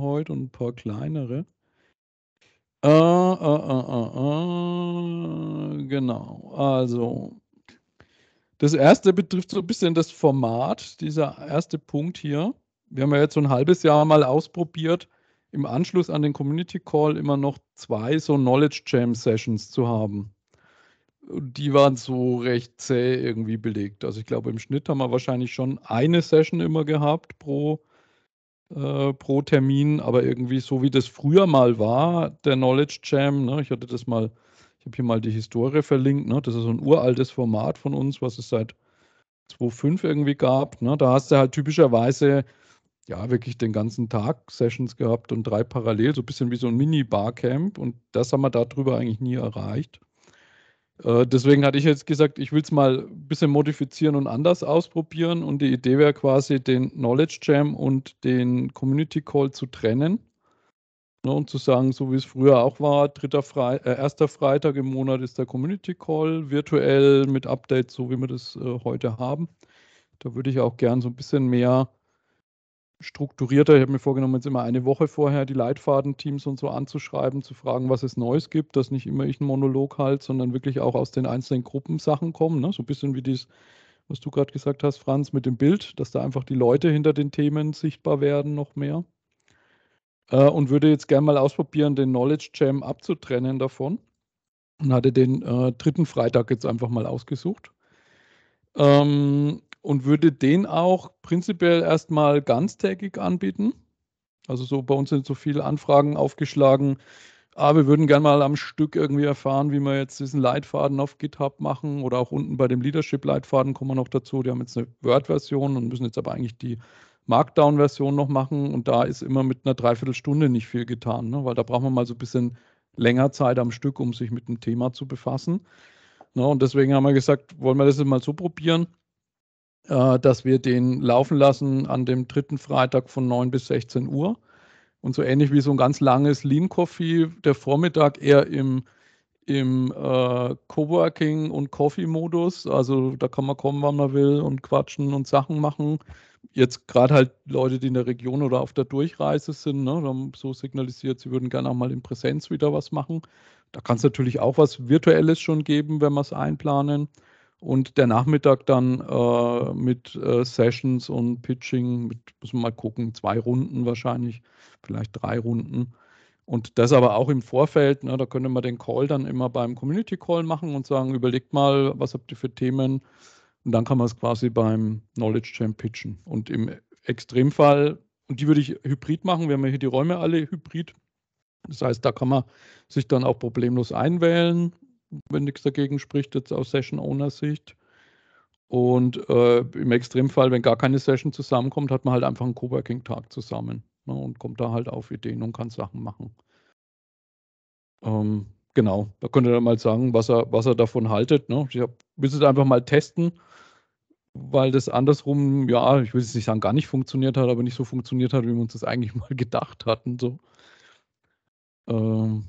heute und ein paar kleinere. Äh äh, äh, äh, äh, genau, also das erste betrifft so ein bisschen das Format, dieser erste Punkt hier. Wir haben ja jetzt so ein halbes Jahr mal ausprobiert, im Anschluss an den Community Call immer noch zwei so Knowledge Jam Sessions zu haben. Die waren so recht zäh irgendwie belegt. Also ich glaube, im Schnitt haben wir wahrscheinlich schon eine Session immer gehabt pro äh, pro Termin, aber irgendwie so wie das früher mal war, der Knowledge Jam, ne? ich hatte das mal, ich habe hier mal die Historie verlinkt, ne? das ist so ein uraltes Format von uns, was es seit 2005 irgendwie gab. Ne? Da hast du halt typischerweise ja wirklich den ganzen Tag Sessions gehabt und drei parallel, so ein bisschen wie so ein Mini-Barcamp und das haben wir darüber eigentlich nie erreicht. Äh, deswegen hatte ich jetzt gesagt, ich will es mal ein bisschen modifizieren und anders ausprobieren. Und die Idee wäre quasi, den Knowledge Jam und den Community Call zu trennen. Ne, und zu sagen, so wie es früher auch war, dritter Fre äh, erster Freitag im Monat ist der Community Call, virtuell mit Updates, so wie wir das äh, heute haben. Da würde ich auch gern so ein bisschen mehr strukturierter. Ich habe mir vorgenommen, jetzt immer eine Woche vorher die Leitfadenteams und so anzuschreiben, zu fragen, was es Neues gibt, dass nicht immer ich einen Monolog halte, sondern wirklich auch aus den einzelnen Gruppen Sachen kommen. Ne? So ein bisschen wie das, was du gerade gesagt hast, Franz, mit dem Bild, dass da einfach die Leute hinter den Themen sichtbar werden noch mehr. Äh, und würde jetzt gerne mal ausprobieren, den Knowledge Jam abzutrennen davon. Und hatte den äh, dritten Freitag jetzt einfach mal ausgesucht. Ähm, und würde den auch prinzipiell erstmal ganztägig anbieten? Also so bei uns sind so viele Anfragen aufgeschlagen. Ah, wir würden gerne mal am Stück irgendwie erfahren, wie wir jetzt diesen Leitfaden auf GitHub machen oder auch unten bei dem Leadership-Leitfaden kommen wir noch dazu. Die haben jetzt eine Word-Version und müssen jetzt aber eigentlich die Markdown-Version noch machen und da ist immer mit einer Dreiviertelstunde nicht viel getan, ne? weil da braucht man mal so ein bisschen länger Zeit am Stück, um sich mit dem Thema zu befassen. Ne? Und deswegen haben wir gesagt, wollen wir das mal so probieren äh, dass wir den laufen lassen an dem dritten Freitag von 9 bis 16 Uhr. Und so ähnlich wie so ein ganz langes Lean Coffee, der Vormittag eher im, im äh, Coworking- und Coffee-Modus. Also da kann man kommen, wann man will und quatschen und Sachen machen. Jetzt gerade halt Leute, die in der Region oder auf der Durchreise sind, ne, so signalisiert, sie würden gerne auch mal in Präsenz wieder was machen. Da kann es natürlich auch was Virtuelles schon geben, wenn wir es einplanen und der Nachmittag dann äh, mit äh, Sessions und Pitching, mit, müssen wir mal gucken, zwei Runden wahrscheinlich, vielleicht drei Runden. Und das aber auch im Vorfeld, ne, da könnte man den Call dann immer beim Community Call machen und sagen, überlegt mal, was habt ihr für Themen? Und dann kann man es quasi beim Knowledge Champ pitchen. Und im Extremfall, und die würde ich hybrid machen, wir haben ja hier die Räume alle hybrid. Das heißt, da kann man sich dann auch problemlos einwählen wenn nichts dagegen spricht, jetzt aus Session-Owner-Sicht. Und äh, im Extremfall, wenn gar keine Session zusammenkommt, hat man halt einfach einen Coworking-Tag zusammen ne, und kommt da halt auf Ideen und kann Sachen machen. Ähm, genau, da könnt ihr dann mal sagen, was er, was er davon haltet. Ne? Ich hab, es einfach mal testen, weil das andersrum, ja, ich will es nicht sagen, gar nicht funktioniert hat, aber nicht so funktioniert hat, wie wir uns das eigentlich mal gedacht hatten. So. Ähm,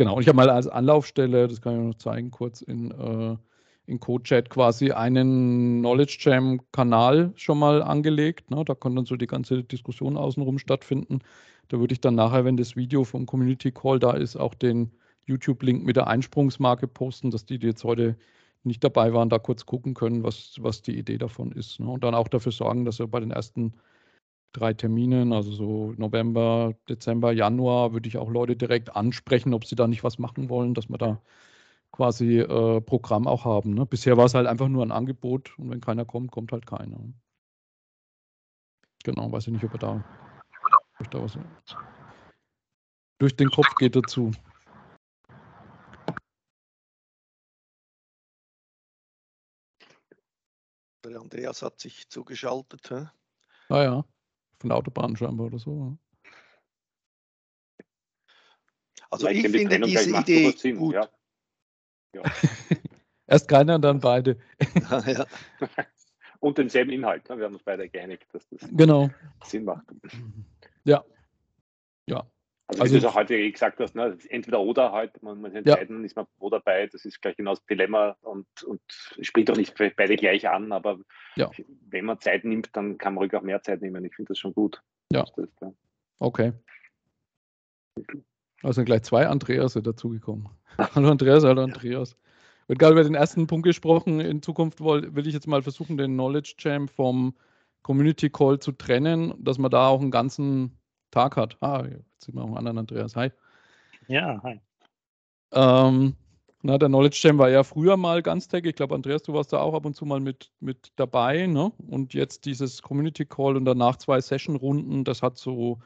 Genau, und ich habe mal als Anlaufstelle, das kann ich noch zeigen, kurz in, äh, in CodeChat quasi einen Knowledge Jam-Kanal schon mal angelegt. Ne? Da kann dann so die ganze Diskussion außenrum stattfinden. Da würde ich dann nachher, wenn das Video vom Community Call da ist, auch den YouTube-Link mit der Einsprungsmarke posten, dass die, die jetzt heute nicht dabei waren, da kurz gucken können, was, was die Idee davon ist. Ne? Und dann auch dafür sorgen, dass wir bei den ersten drei Terminen, also so November, Dezember, Januar, würde ich auch Leute direkt ansprechen, ob sie da nicht was machen wollen, dass wir da quasi äh, Programm auch haben. Ne? Bisher war es halt einfach nur ein Angebot und wenn keiner kommt, kommt halt keiner. Genau, weiß ich nicht, ob er da, ob da was, durch den Kopf geht dazu. Der Andreas hat sich zugeschaltet. Hä? Ah ja. Von der Autobahn scheinbar oder so. Also ich, ich finde Trennung diese Idee Sinn, gut. Ja. Ja. Erst keiner dann beide. ja, und denselben Inhalt. Wir haben uns beide geeinigt, dass das genau. Sinn macht. Ja. Ja. Also, also wie du es heute gesagt hast, ne? entweder oder halt, man muss entscheiden, ja. ist man pro dabei, das ist gleich genau das Dilemma und, und spricht auch nicht beide gleich an, aber ja. wenn man Zeit nimmt, dann kann man ruhig auch mehr Zeit nehmen. Ich finde das schon gut. Ja. Das, ja. Okay. Also sind gleich zwei Andreas dazugekommen. hallo Andreas, hallo Andreas. Wird gerade über den ersten Punkt gesprochen. In Zukunft will, will ich jetzt mal versuchen, den Knowledge Jam vom Community Call zu trennen, dass man da auch einen ganzen Tag hat. Ah, jetzt sind wir am anderen Andreas. Hi. Ja, hi. Ähm, na, der Knowledge Jam war ja früher mal ganz tech. Ich glaube, Andreas, du warst da auch ab und zu mal mit, mit dabei. Ne? Und jetzt dieses Community Call und danach zwei Session-Runden, das hat so,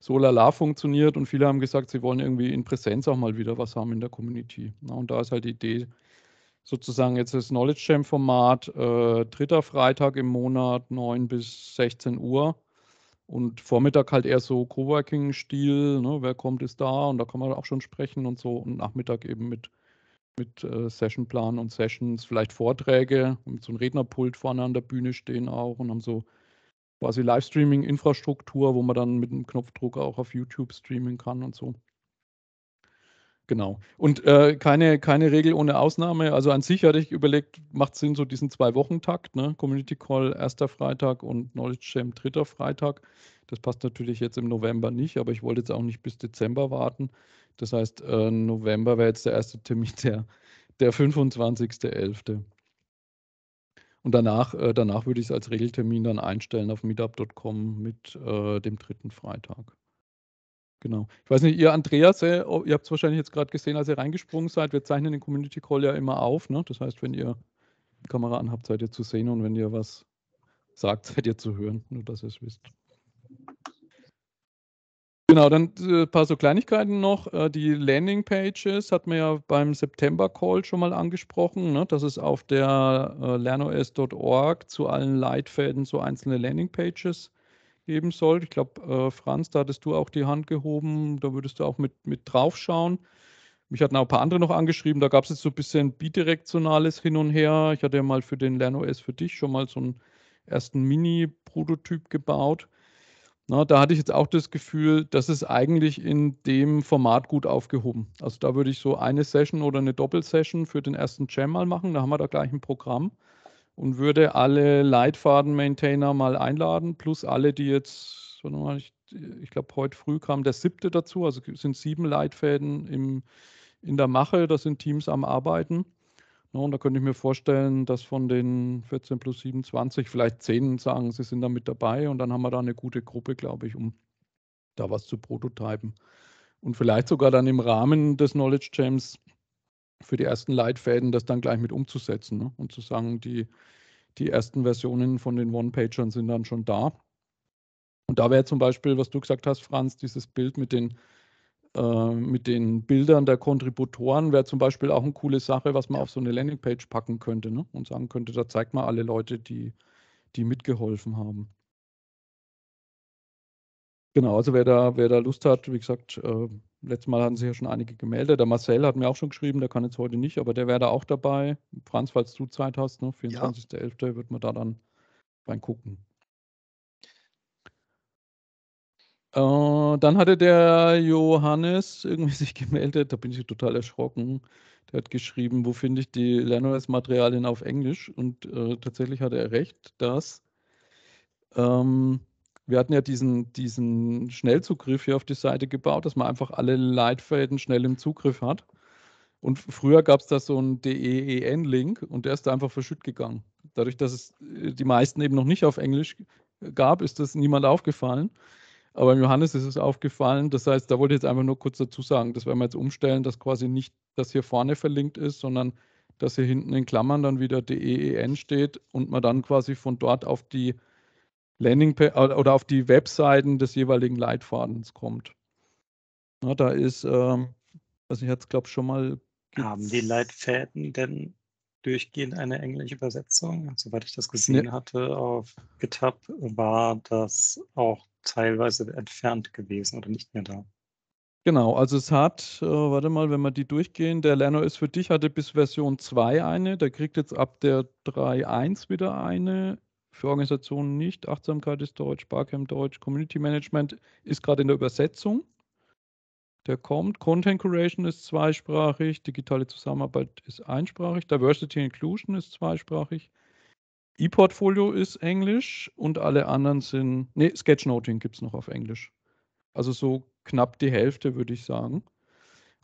so lala funktioniert. Und viele haben gesagt, sie wollen irgendwie in Präsenz auch mal wieder was haben in der Community. Na, ne? und da ist halt die Idee, sozusagen jetzt das Knowledge Jam-Format, äh, dritter Freitag im Monat, 9 bis 16 Uhr. Und Vormittag halt eher so Coworking-Stil, ne? wer kommt, ist da und da kann man auch schon sprechen und so. Und Nachmittag eben mit, mit äh, Sessionplan und Sessions, vielleicht Vorträge und so ein Rednerpult vorne an der Bühne stehen auch und haben so quasi Livestreaming-Infrastruktur, wo man dann mit einem Knopfdruck auch auf YouTube streamen kann und so. Genau. Und äh, keine, keine Regel ohne Ausnahme. Also an sich hatte ich überlegt, macht Sinn, so diesen Zwei-Wochen-Takt, ne? Community Call erster Freitag und Knowledge Jam dritter Freitag. Das passt natürlich jetzt im November nicht, aber ich wollte jetzt auch nicht bis Dezember warten. Das heißt, äh, November wäre jetzt der erste Termin, der, der 25.11. Und danach, äh, danach würde ich es als Regeltermin dann einstellen auf meetup.com mit äh, dem dritten Freitag. Genau. Ich weiß nicht, ihr Andreas, äh, ihr habt es wahrscheinlich jetzt gerade gesehen, als ihr reingesprungen seid. Wir zeichnen den Community Call ja immer auf. Ne? Das heißt, wenn ihr die Kamera anhabt, seid ihr zu sehen und wenn ihr was sagt, seid ihr zu hören. Nur, dass ihr es wisst. Genau, dann äh, ein paar so Kleinigkeiten noch. Äh, die Landing Pages hat man ja beim September-Call schon mal angesprochen, ne? dass es auf der lernos.org zu allen Leitfäden so einzelne Landing Landingpages geben soll. Ich glaube, äh, Franz, da hattest du auch die Hand gehoben, da würdest du auch mit, mit drauf schauen. Mich hatten auch ein paar andere noch angeschrieben, da gab es jetzt so ein bisschen bidirektionales Hin und Her. Ich hatte ja mal für den LernOS für dich schon mal so einen ersten Mini-Prototyp gebaut. Na, da hatte ich jetzt auch das Gefühl, das ist eigentlich in dem Format gut aufgehoben. Also da würde ich so eine Session oder eine Doppelsession für den ersten Jam mal machen. Da haben wir da gleich ein Programm und würde alle Leitfaden-Maintainer mal einladen, plus alle, die jetzt, ich, ich glaube, heute früh kam der siebte dazu, also sind sieben Leitfäden im, in der Mache, da sind Teams am Arbeiten. Ja, ne, und da könnte ich mir vorstellen, dass von den 14 plus 27 vielleicht 10 sagen, sie sind da mit dabei und dann haben wir da eine gute Gruppe, glaube ich, um da was zu prototypen. Und vielleicht sogar dann im Rahmen des Knowledge Champs für die ersten Leitfäden das dann gleich mit umzusetzen ne? und zu sagen, die, die ersten Versionen von den One-Pagern sind dann schon da. Und da wäre zum Beispiel, was du gesagt hast, Franz, dieses Bild mit den, äh, mit den Bildern der Kontributoren wäre zum Beispiel auch eine coole Sache, was man auf so eine Landingpage packen könnte ne? und sagen könnte, da zeigt man alle Leute, die, die mitgeholfen haben. Genau, also wer da, wer da Lust hat, wie gesagt, äh, Letztes Mal hatten sich ja schon einige gemeldet. Der Marcel hat mir auch schon geschrieben, der kann jetzt heute nicht, aber der wäre da auch dabei. Franz, falls du Zeit hast, ne, 24.11. Ja. wird man da dann reingucken. Äh, dann hatte der Johannes irgendwie sich gemeldet, da bin ich total erschrocken. Der hat geschrieben, wo finde ich die LearnOS-Materialien auf Englisch? Und äh, tatsächlich hatte er recht, dass ähm, wir hatten ja diesen, diesen Schnellzugriff hier auf die Seite gebaut, dass man einfach alle Leitfäden schnell im Zugriff hat. Und früher gab es da so einen DEEN-Link und der ist da einfach verschütt gegangen. Dadurch, dass es äh, die meisten eben noch nicht auf Englisch gab, ist das niemand aufgefallen. Aber im Johannes ist es aufgefallen. Das heißt, da wollte ich jetzt einfach nur kurz dazu sagen, das werden wir jetzt umstellen, dass quasi nicht das hier vorne verlinkt ist, sondern dass hier hinten in Klammern dann wieder DEEN steht und man dann quasi von dort auf die Landingpage äh, oder auf die Webseiten des jeweiligen Leitfadens kommt. Ja, da ist, ähm, also ich hatte es glaube schon mal. Haben die Leitfäden denn durchgehend eine englische Übersetzung? Soweit ich das ne. gesehen ne. hatte auf GitHub, war das auch teilweise entfernt gewesen oder nicht mehr da. Genau, also es hat, äh, warte mal, wenn wir die durchgehen, der Lerner ist für dich hatte bis Version 2 eine, der kriegt jetzt ab der 3.1 wieder eine für Organisationen nicht. Achtsamkeit ist Deutsch, Barcamp Deutsch, Community Management ist gerade in der Übersetzung. Der kommt. Content Curation ist zweisprachig, digitale Zusammenarbeit ist einsprachig, Diversity Inclusion ist zweisprachig, E-Portfolio ist Englisch und alle anderen sind, nee, Sketchnoting gibt es noch auf Englisch. Also so knapp die Hälfte, würde ich sagen.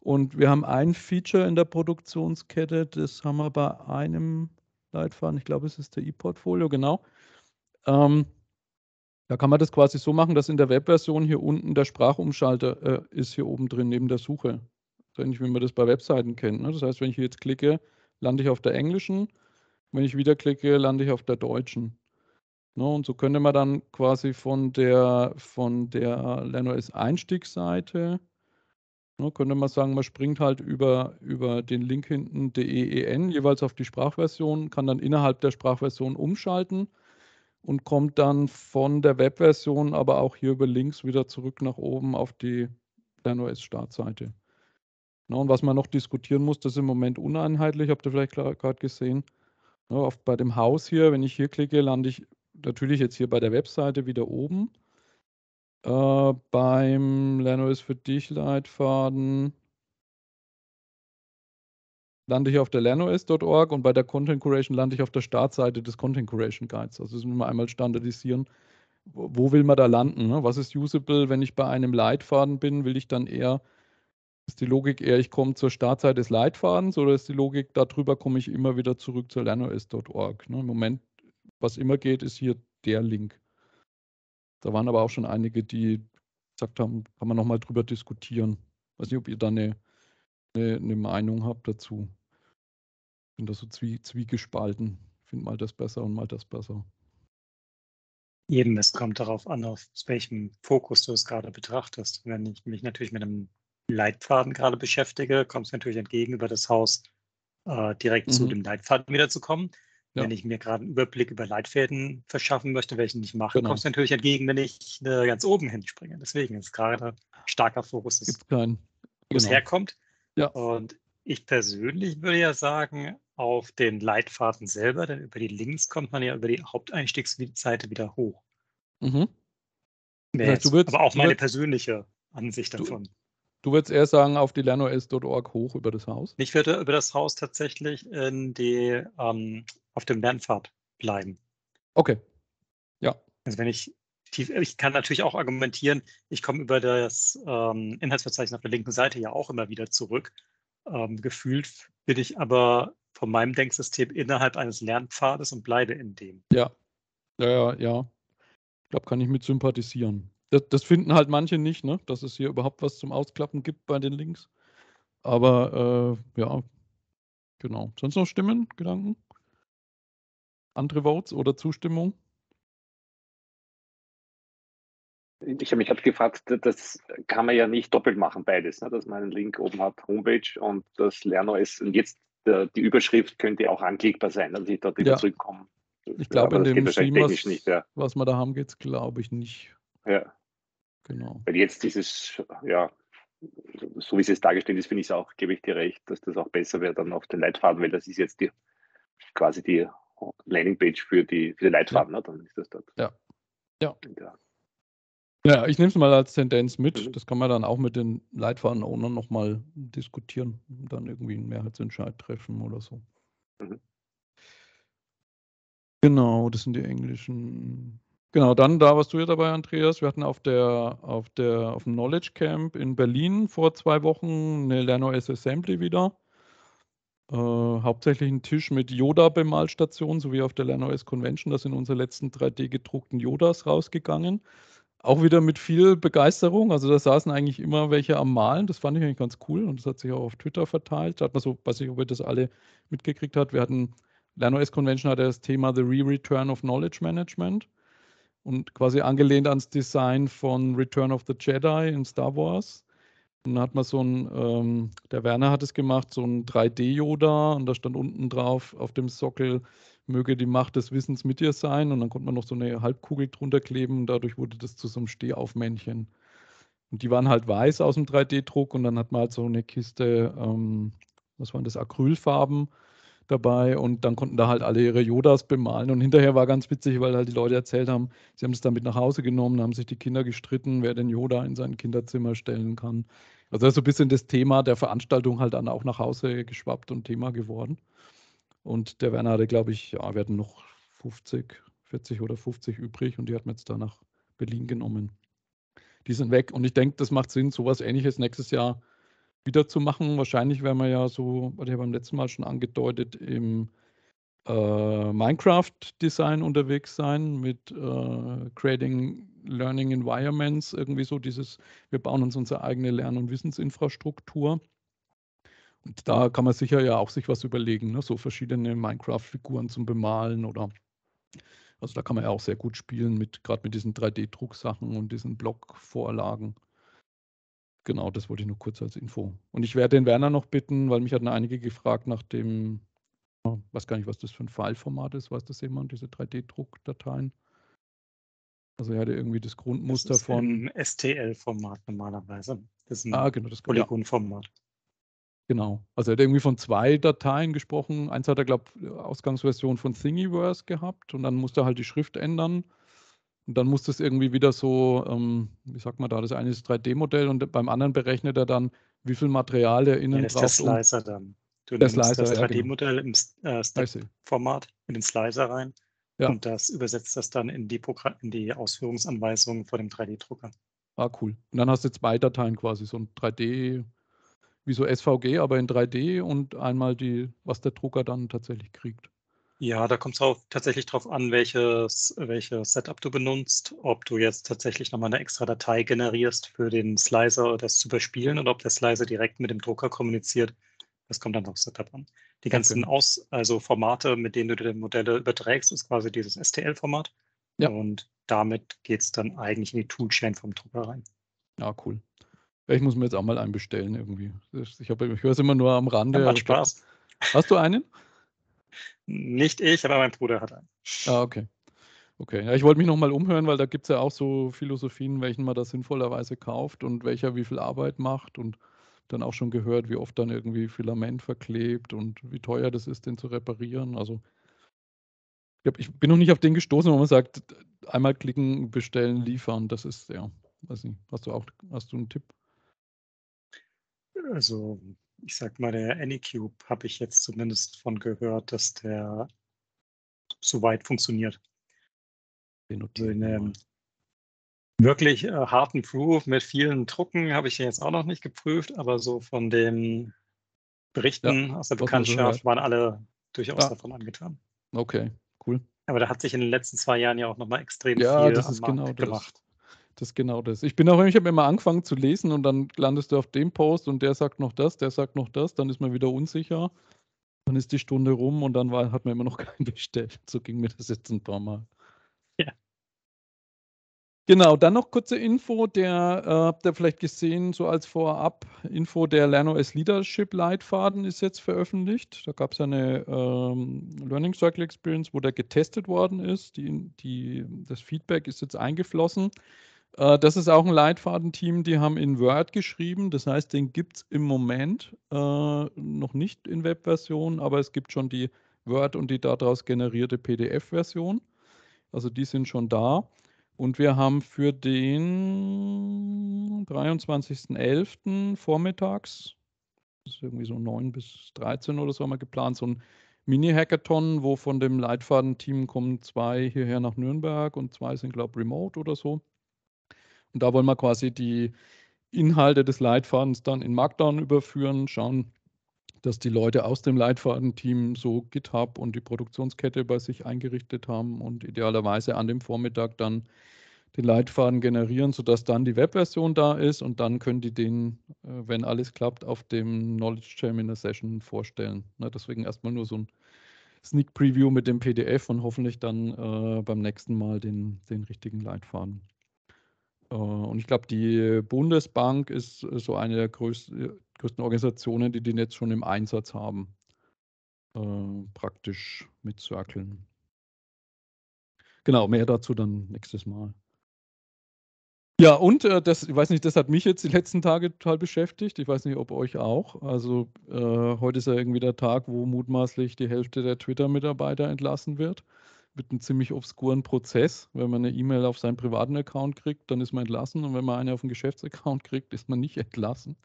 Und wir haben ein Feature in der Produktionskette, das haben wir bei einem Leitfaden, ich glaube, es ist der E-Portfolio, genau. Ähm, da kann man das quasi so machen, dass in der Webversion hier unten der Sprachumschalter äh, ist hier oben drin neben der Suche. So ähnlich wie man das bei Webseiten kennt. Ne? Das heißt, wenn ich jetzt klicke, lande ich auf der englischen. Wenn ich wieder klicke, lande ich auf der deutschen. Ne? Und so könnte man dann quasi von der, von der LernOS Einstiegsseite, ne, könnte man sagen, man springt halt über, über den Link hinten DEEN jeweils auf die Sprachversion, kann dann innerhalb der Sprachversion umschalten und kommt dann von der Webversion, aber auch hier über Links wieder zurück nach oben auf die LernOS-Startseite. und was man noch diskutieren muss, das ist im Moment uneinheitlich, habt ihr vielleicht gerade gesehen. bei dem Haus hier, wenn ich hier klicke, lande ich natürlich jetzt hier bei der Webseite wieder oben. Äh, beim LernOS für dich Leitfaden lande ich auf der lernos.org und bei der Content Curation lande ich auf der Startseite des Content Curation Guides. Also das muss man einmal standardisieren. Wo will man da landen? Ne? Was ist usable, wenn ich bei einem Leitfaden bin? Will ich dann eher, ist die Logik eher, ich komme zur Startseite des Leitfadens oder ist die Logik, darüber komme ich immer wieder zurück zur lernos.org? Ne? Im Moment, was immer geht, ist hier der Link. Da waren aber auch schon einige, die gesagt haben, kann man nochmal drüber diskutieren. Weiß nicht, ob ihr da eine, eine, eine Meinung habt dazu bin da so zwie, zwiegespalten. Finde mal das besser und mal das besser. Eben, es kommt darauf an, auf welchem Fokus du es gerade betrachtest. Wenn ich mich natürlich mit einem Leitfaden gerade beschäftige, kommt es natürlich entgegen, über das Haus äh, direkt mhm. zu dem Leitfaden wiederzukommen. Ja. Wenn ich mir gerade einen Überblick über Leitfäden verschaffen möchte, welchen ich mache, genau. kommt es natürlich entgegen, wenn ich äh, ganz oben hinspringe. Deswegen ist gerade starker Fokus, wo es genau. herkommt. Ja. Und ich persönlich würde ja sagen, auf den Leitfaden selber, denn über die Links kommt man ja über die Haupteinstiegsseite wieder hoch. Mhm. Nee, du willst, aber auch meine willst, persönliche Ansicht davon. Du, du würdest eher sagen, auf die lernos.org hoch über das Haus? Ich würde über das Haus tatsächlich in die, ähm, auf dem Lernpfad bleiben. Okay. Ja. Also wenn ich tief, ich kann natürlich auch argumentieren, ich komme über das ähm, Inhaltsverzeichnis auf der linken Seite ja auch immer wieder zurück. Ähm, gefühlt bin ich aber von meinem Denksystem innerhalb eines Lernpfades und bleibe in dem. Ja, ja, ja, ja. Ich glaube, kann ich mit sympathisieren. Das, das, finden halt manche nicht, ne? dass es hier überhaupt was zum Ausklappen gibt bei den Links. Aber äh, ja, genau. Sonst noch Stimmen, Gedanken? Andere Votes oder Zustimmung? Ich habe mich halt gefragt, das kann man ja nicht doppelt machen, beides, ne? dass man einen Link oben hat, Homepage und das LernOS. Und jetzt der, die Überschrift könnte auch anklickbar sein, dass ich dort ja. zurückkomme. Ich glaube, in dem Schema, nicht, ja. was wir da haben, geht es, glaube ich, nicht. Ja. Genau. Weil jetzt ist es, ja, so wie es jetzt dargestellt ist, finde ich es auch, gebe ich dir recht, dass das auch besser wäre dann auf den Leitfaden, weil das ist jetzt die quasi die Landingpage für die, für die Leitfaden, ja. ne? dann ist das dort. Ja. Ja. ja. Ja, ich nehme es mal als Tendenz mit. Mhm. Das kann man dann auch mit den Leitfaden-Ownern nochmal diskutieren und dann irgendwie einen Mehrheitsentscheid treffen oder so. Mhm. Genau, das sind die englischen. Genau, dann da warst du ja dabei, Andreas. Wir hatten auf der, auf der, auf dem Knowledge Camp in Berlin vor zwei Wochen eine LernOS Assembly wieder. Äh, hauptsächlich einen Tisch mit Yoda-Bemalstationen, sowie auf der LernOS Convention. Da sind unsere letzten 3D-gedruckten Yodas rausgegangen. Auch wieder mit viel Begeisterung. Also da saßen eigentlich immer welche am Malen. Das fand ich eigentlich ganz cool und das hat sich auch auf Twitter verteilt. Da hat man so, weiß nicht, ob ihr das alle mitgekriegt habt. Wir hatten, LernOS Convention hatte das Thema The Re-Return of Knowledge Management und quasi angelehnt ans Design von Return of the Jedi in Star Wars. Und da hat man so ein, ähm, der Werner hat es gemacht, so ein 3D-Yoda und da stand unten drauf auf dem Sockel möge die Macht des Wissens mit dir sein. Und dann konnte man noch so eine Halbkugel drunter kleben und dadurch wurde das zu so einem Stehaufmännchen. Und die waren halt weiß aus dem 3D-Druck und dann hat man halt so eine Kiste, ähm, was waren das, Acrylfarben dabei und dann konnten da halt alle ihre Yodas bemalen. Und hinterher war ganz witzig, weil halt die Leute erzählt haben, sie haben das damit nach Hause genommen, haben sich die Kinder gestritten, wer den Yoda in sein Kinderzimmer stellen kann. Also das ist so ein bisschen das Thema der Veranstaltung halt dann auch nach Hause geschwappt und Thema geworden. Und der Werner hatte, glaube ich, ja, wir hatten noch 50, 40 oder 50 übrig und die hat man jetzt da nach Berlin genommen. Die sind weg und ich denke, das macht Sinn, sowas ähnliches nächstes Jahr wieder zu machen. Wahrscheinlich werden wir ja so, was ich habe beim letzten Mal schon angedeutet, im äh, Minecraft-Design unterwegs sein mit äh, Creating Learning Environments, irgendwie so dieses, wir bauen uns unsere eigene Lern- und Wissensinfrastruktur. Und da kann man sicher ja auch sich was überlegen, ne? so verschiedene Minecraft-Figuren zum Bemalen oder also da kann man ja auch sehr gut spielen mit gerade mit diesen 3D-Drucksachen und diesen Blockvorlagen. Genau, das wollte ich nur kurz als Info. Und ich werde den Werner noch bitten, weil mich hatten einige gefragt nach dem, ah, weiß gar nicht, was das für ein File-Format ist, weiß das jemand, diese 3D-Druckdateien? Also er hatte irgendwie das Grundmuster das ist von. STL-Format normalerweise. Das ist ein ah, genau, das Polygonformat. Ja. Genau. Also er hat irgendwie von zwei Dateien gesprochen. Eins hat er, glaube ich, Ausgangsversion von Thingiverse gehabt und dann musste er halt die Schrift ändern. Und dann musste es irgendwie wieder so, ähm, wie sagt man da, das eine ist 3D-Modell und beim anderen berechnet er dann, wie viel Material er innen ja, das braucht. Das ist der Slicer dann. Du nimmst Slicer, das 3D-Modell ja, genau. im äh, format in den Slicer rein ja. und das übersetzt das dann in die, in die Ausführungsanweisungen vor dem 3D-Drucker. Ah, cool. Und dann hast du zwei Dateien quasi, so ein 3D- wie so SVG, aber in 3D und einmal die, was der Drucker dann tatsächlich kriegt. Ja, da kommt es tatsächlich darauf an, welches, welches Setup du benutzt, ob du jetzt tatsächlich nochmal eine extra Datei generierst für den Slicer, das zu überspielen oder ob der Slicer direkt mit dem Drucker kommuniziert. Das kommt dann aufs Setup an. Die ganzen okay. Aus, also Formate, mit denen du die Modelle überträgst, ist quasi dieses STL-Format. Ja. Und damit geht es dann eigentlich in die Toolchain vom Drucker rein. Ja, ah, cool. Ja, ich muss mir jetzt auch mal einen bestellen irgendwie. Ich, ich höre es immer nur am Rande. Ja, macht Spaß. Hast du einen? Nicht ich, aber mein Bruder hat einen. Ah, okay. Okay, ja, ich wollte mich nochmal umhören, weil da gibt es ja auch so Philosophien, welchen man da sinnvollerweise kauft und welcher wie viel Arbeit macht und dann auch schon gehört, wie oft dann irgendwie Filament verklebt und wie teuer das ist, den zu reparieren. Also ich, hab, ich bin noch nicht auf den gestoßen, wo man sagt, einmal klicken, bestellen, liefern, das ist ja, weiß nicht, hast du auch, hast du einen Tipp? also ich sag mal, der Anycube habe ich jetzt zumindest von gehört, dass der soweit funktioniert. Also in einem wirklich äh, harten Proof mit vielen Drucken habe ich jetzt auch noch nicht geprüft, aber so von den Berichten ja, aus der Bekanntschaft waren alle durchaus ja. Ah. davon angetan. Okay, cool. Aber da hat sich in den letzten zwei Jahren ja auch nochmal extrem ja, viel das ist genau gemacht. Das ist genau das. Ich bin auch, ich habe immer angefangen zu lesen und dann landest du auf dem Post und der sagt noch das, der sagt noch das, dann ist man wieder unsicher. Dann ist die Stunde rum und dann war, hat man immer noch keinen bestellt. So ging mir das jetzt ein paar Mal. Ja. Genau, dann noch kurze Info, der äh, habt ihr vielleicht gesehen, so als Vorab, Info, der LernOS Leadership Leitfaden ist jetzt veröffentlicht. Da gab es eine ähm, Learning Circle Experience, wo der getestet worden ist. Die, die, das Feedback ist jetzt eingeflossen. Äh, das ist auch ein Leitfadenteam, die haben in Word geschrieben. Das heißt, den gibt es im Moment äh, noch nicht in Webversion, aber es gibt schon die Word und die daraus generierte PDF-Version. Also die sind schon da. Und wir haben für den 23.11. vormittags, das ist irgendwie so 9 bis 13 oder so, haben wir geplant, so ein Mini-Hackathon, wo von dem Leitfadenteam kommen zwei hierher nach Nürnberg und zwei sind, glaube ich, remote oder so. Und da wollen wir quasi die Inhalte des Leitfadens dann in Markdown überführen, schauen, dass die Leute aus dem Leitfadenteam so GitHub und die Produktionskette bei sich eingerichtet haben und idealerweise an dem Vormittag dann den Leitfaden generieren, sodass dann die Webversion da ist und dann können die den, äh, wenn alles klappt, auf dem Knowledge Jam in der Session vorstellen. Ne, deswegen erstmal nur so ein Sneak Preview mit dem PDF und hoffentlich dann äh, beim nächsten Mal den, den richtigen Leitfaden. Äh, und ich glaube, die Bundesbank ist äh, so eine der äh, größten, Organisationen, die den jetzt schon im Einsatz haben, praktisch mit Circlen. Genau, mehr dazu dann nächstes Mal. Ja, und äh, das, ich weiß nicht, das hat mich jetzt die letzten Tage total beschäftigt. Ich weiß nicht, ob euch auch. Also äh, heute ist ja irgendwie der Tag, wo mutmaßlich die Hälfte der Twitter-Mitarbeiter entlassen wird mit einem ziemlich obskuren Prozess. Wenn man eine E-Mail auf seinen privaten Account kriegt, dann ist man entlassen und wenn man eine auf den Geschäftsaccount kriegt, ist man nicht entlassen.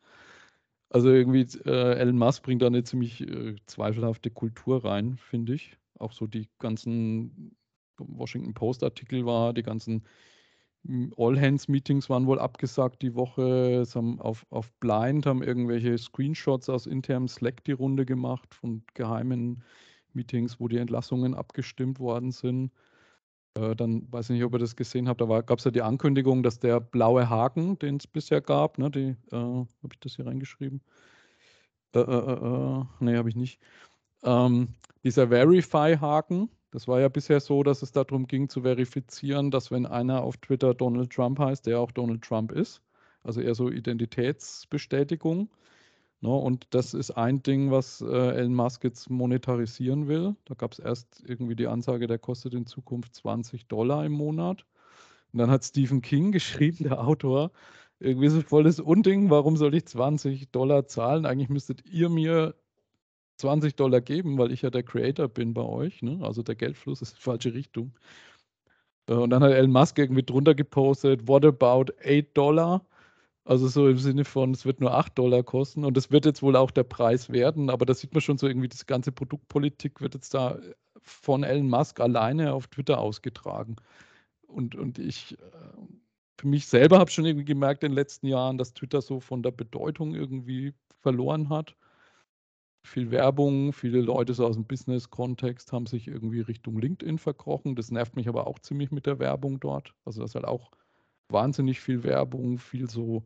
Also irgendwie, äh, Elon Musk bringt da eine ziemlich äh, zweifelhafte Kultur rein, finde ich. Auch so die ganzen Washington Post-Artikel war, die ganzen hm, All-Hands-Meetings waren wohl abgesagt die Woche. Es haben auf, auf Blind haben irgendwelche Screenshots aus internem Slack die Runde gemacht von geheimen Meetings, wo die Entlassungen abgestimmt worden sind. Äh, dann weiß ich nicht, ob ihr das gesehen habt, da gab es ja die Ankündigung, dass der blaue Haken, den es bisher gab, ne, äh, habe ich das hier reingeschrieben? Äh, äh, äh, äh nee, habe ich nicht. Ähm, dieser Verify-Haken, das war ja bisher so, dass es darum ging zu verifizieren, dass wenn einer auf Twitter Donald Trump heißt, der auch Donald Trump ist. Also eher so Identitätsbestätigung. Ne, und das ist ein Ding, was äh, Elon Musk jetzt monetarisieren will. Da gab es erst irgendwie die Ansage, der kostet in Zukunft 20 Dollar im Monat. Und dann hat Stephen King geschrieben, der Autor, irgendwie so volles Unding, warum soll ich 20 Dollar zahlen? Eigentlich müsstet ihr mir 20 Dollar geben, weil ich ja der Creator bin bei euch. Ne? Also der Geldfluss ist in die falsche Richtung. Äh, und dann hat Elon Musk irgendwie drunter gepostet, what about 8 Dollar? Also so im Sinne von, es wird nur 8 Dollar kosten und es wird jetzt wohl auch der Preis werden, aber da sieht man schon so irgendwie, das ganze Produktpolitik wird jetzt da von Elon Musk alleine auf Twitter ausgetragen. Und, und ich, äh, für mich selber habe schon irgendwie gemerkt in den letzten Jahren, dass Twitter so von der Bedeutung irgendwie verloren hat. Viel Werbung, viele Leute so aus dem Business-Kontext haben sich irgendwie Richtung LinkedIn verkrochen. Das nervt mich aber auch ziemlich mit der Werbung dort. Also das halt auch wahnsinnig viel Werbung, viel so,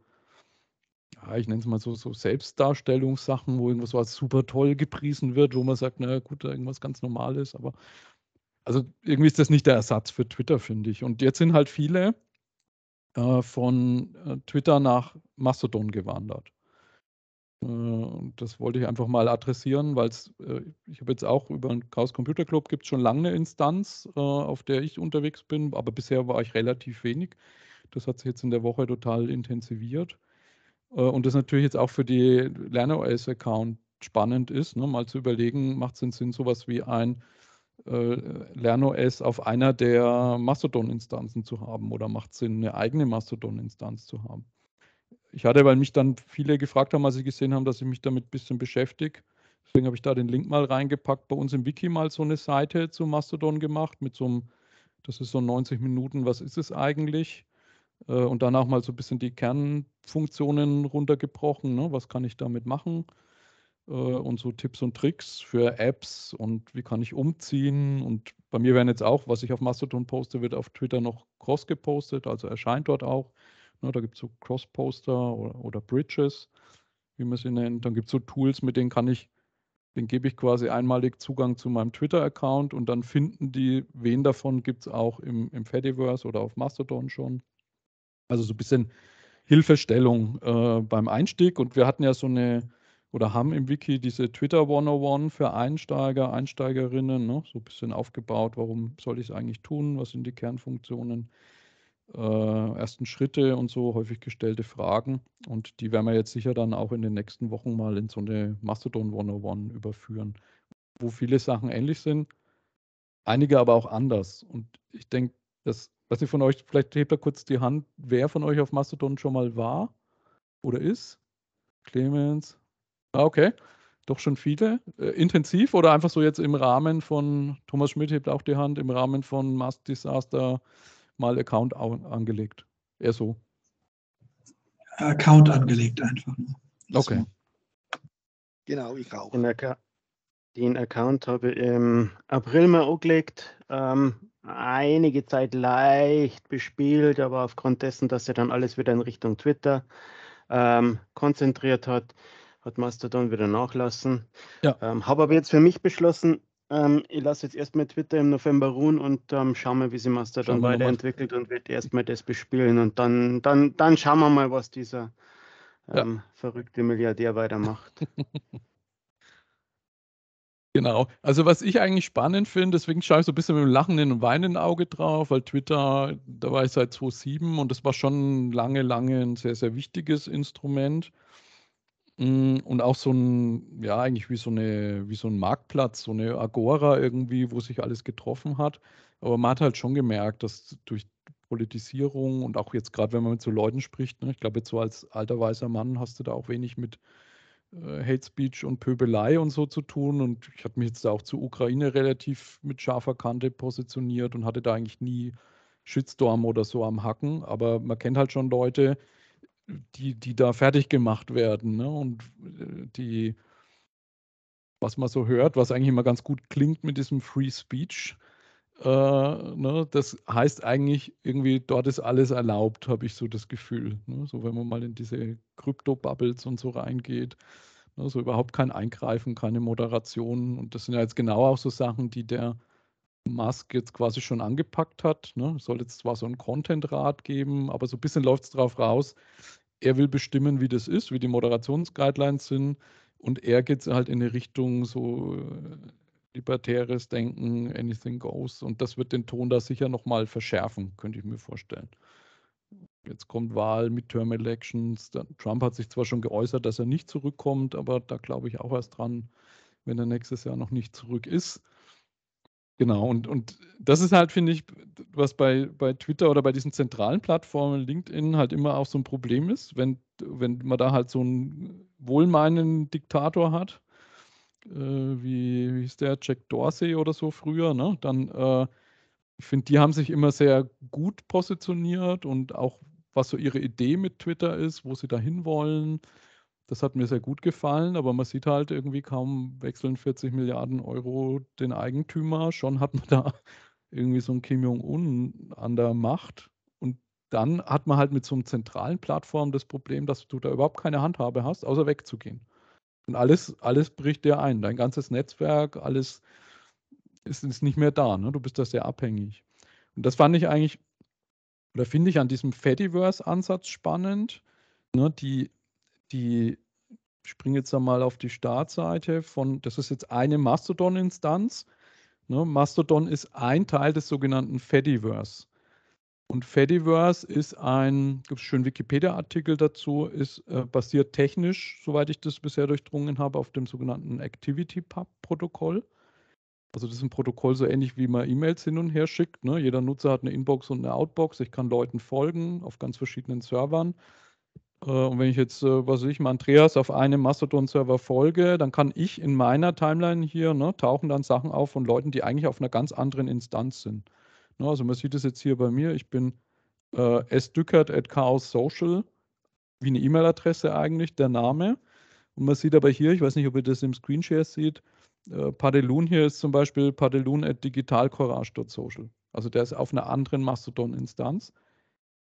ja, ich nenne es mal so, so Selbstdarstellungssachen, wo irgendwas so als super toll gepriesen wird, wo man sagt, naja, gut, irgendwas ganz Normales, aber also irgendwie ist das nicht der Ersatz für Twitter, finde ich. Und jetzt sind halt viele äh, von äh, Twitter nach Mastodon gewandert. Äh, das wollte ich einfach mal adressieren, weil äh, ich habe jetzt auch über den Chaos Computer Club gibt es schon lange eine Instanz, äh, auf der ich unterwegs bin, aber bisher war ich relativ wenig. Das hat sich jetzt in der Woche total intensiviert. Äh, und das natürlich jetzt auch für die LernOS-Account spannend ist, ne, mal zu überlegen, macht es denn Sinn, sowas wie ein äh, LernOS auf einer der Mastodon-Instanzen zu haben oder macht es Sinn, eine eigene Mastodon-Instanz zu haben? Ich hatte, weil mich dann viele gefragt haben, als sie gesehen haben, dass ich mich damit ein bisschen beschäftige. Deswegen habe ich da den Link mal reingepackt. Bei uns im Wiki mal so eine Seite zu Mastodon gemacht mit so einem, das ist so 90 Minuten, was ist es eigentlich? äh, und danach mal so ein bisschen die Kernfunktionen runtergebrochen. Ne? Was kann ich damit machen? Äh, und so Tipps und Tricks für Apps und wie kann ich umziehen. Und bei mir werden jetzt auch, was ich auf Mastodon poste, wird auf Twitter noch cross gepostet, also erscheint dort auch. Ne? Da gibt es so Cross-Poster oder, oder Bridges, wie man sie nennt. Dann gibt es so Tools, mit denen kann ich den gebe ich quasi einmalig Zugang zu meinem Twitter-Account und dann finden die, wen davon gibt es auch im, im Fediverse oder auf Mastodon schon. Also so ein bisschen Hilfestellung äh, beim Einstieg. Und wir hatten ja so eine, oder haben im Wiki diese Twitter 101 für Einsteiger, Einsteigerinnen, ne? so ein bisschen aufgebaut. Warum soll ich es eigentlich tun? Was sind die Kernfunktionen? Äh, ersten Schritte und so häufig gestellte Fragen. Und die werden wir jetzt sicher dann auch in den nächsten Wochen mal in so eine Mastodon 101 überführen, wo viele Sachen ähnlich sind, einige aber auch anders. Und ich denke, das was ich von euch, vielleicht hebt er kurz die Hand, wer von euch auf Mastodon schon mal war oder ist? Clemens. Ah, okay. Doch schon viele. Äh, intensiv oder einfach so jetzt im Rahmen von, Thomas Schmidt hebt auch die Hand, im Rahmen von Mass Disaster mal Account angelegt. Eher so. Account angelegt einfach. Okay. Genau, ich auch. Ein, Ac den Account habe ich im April mal angelegt. Ähm, einige Zeit leicht bespielt, aber aufgrund dessen, dass er dann alles wieder in Richtung Twitter ähm, konzentriert hat, hat Mastodon wieder nachlassen. Ja. Ähm, habe aber jetzt für mich beschlossen, ähm, ich lasse jetzt erstmal Twitter im November ruhen und ähm, schauen wir, wie sich Mastodon weiterentwickelt und wird erstmal das bespielen und dann, dann, dann schauen wir mal, was dieser ähm, ja. verrückte Milliardär weitermacht. Genau. Also was ich eigentlich spannend finde, deswegen schaue ich so ein bisschen mit dem lachenden und weinenden Auge drauf, weil Twitter, da war ich seit 2007 und das war schon lange, lange ein sehr, sehr wichtiges Instrument. Mm, und auch so ein, ja, eigentlich wie so, eine, wie so ein Marktplatz, so eine Agora irgendwie, wo sich alles getroffen hat. Aber man hat halt schon gemerkt, dass durch Politisierung und auch jetzt gerade, wenn man mit so Leuten spricht, ne, ich glaube, jetzt so als alter weißer Mann hast du da auch wenig mit äh, Hate Speech und Pöbelei und so zu tun. Und ich hatte mich jetzt da auch zur Ukraine relativ mit scharfer Kante positioniert und hatte da eigentlich nie Shitstorm oder so am Hacken. Aber man kennt halt schon Leute, die, die da fertig gemacht werden. Ne? Und äh, die, was man so hört, was eigentlich immer ganz gut klingt mit diesem Free Speech, äh, ne, das heißt eigentlich irgendwie, dort ist alles erlaubt, habe ich so das Gefühl. Ne? So, wenn man mal in diese Krypto-Bubbles und so reingeht. Ne? So überhaupt kein Eingreifen, keine Moderation. Und das sind ja jetzt genau auch so Sachen, die der Musk jetzt quasi schon angepackt hat. Ne? soll jetzt zwar so einen Content-Rat geben, aber so ein bisschen läuft es drauf raus. Er will bestimmen, wie das ist, wie die Moderations-Guidelines sind. Und er geht halt in eine Richtung so äh, libertäres Denken, anything goes. Und das wird den Ton da sicher nochmal verschärfen, könnte ich mir vorstellen. Jetzt kommt Wahl, Midterm Elections. Trump hat sich zwar schon geäußert, dass er nicht zurückkommt, aber da glaube ich auch erst dran, wenn er nächstes Jahr noch nicht zurück ist. Genau, und, und das ist halt, finde ich, was bei, bei Twitter oder bei diesen zentralen Plattformen, LinkedIn, halt immer auch so ein Problem ist, wenn, wenn man da halt so einen wohlmeinenden Diktator hat, äh, wie, wie hieß der, Jack Dorsey oder so früher, ne? dann, äh, ich finde, die haben sich immer sehr gut positioniert und auch was so ihre Idee mit Twitter ist, wo sie dahin wollen. Das hat mir sehr gut gefallen, aber man sieht halt irgendwie kaum wechseln 40 Milliarden Euro den Eigentümer. Schon hat man da irgendwie so ein Kim Jong-un an der Macht. Und dann hat man halt mit so einer zentralen Plattform das Problem, dass du da überhaupt keine Handhabe hast, außer wegzugehen. Und alles, alles bricht dir ein. Dein ganzes Netzwerk, alles ist, ist nicht mehr da. Ne? Du bist da sehr abhängig. Und das fand ich eigentlich, oder finde ich an diesem Fediverse-Ansatz spannend. Ne? Die, die, ich springe jetzt einmal auf die Startseite von, das ist jetzt eine Mastodon-Instanz. Ne? Mastodon ist ein Teil des sogenannten Fediverse. Und Fediverse ist ein, gibt es schön Wikipedia-Artikel dazu, ist äh, basiert technisch, soweit ich das bisher durchdrungen habe, auf dem sogenannten ActivityPub-Protokoll. Also das ist ein Protokoll so ähnlich wie man E-Mails hin und her schickt. Ne? Jeder Nutzer hat eine Inbox und eine Outbox. Ich kann Leuten folgen auf ganz verschiedenen Servern. Äh, und wenn ich jetzt, äh, was weiß ich, mal Andreas auf einem Mastodon-Server folge, dann kann ich in meiner Timeline hier, ne, tauchen dann Sachen auf von Leuten, die eigentlich auf einer ganz anderen Instanz sind. Ne? Also man sieht es jetzt hier bei mir. Ich bin äh, sdückert at chaos social, wie eine E-Mail-Adresse eigentlich, der Name. Und man sieht aber hier, ich weiß nicht, ob ihr das im Screenshare seht, äh, Padelun hier ist zum Beispiel padelun at digitalcourage.social. Also der ist auf einer anderen Mastodon-Instanz.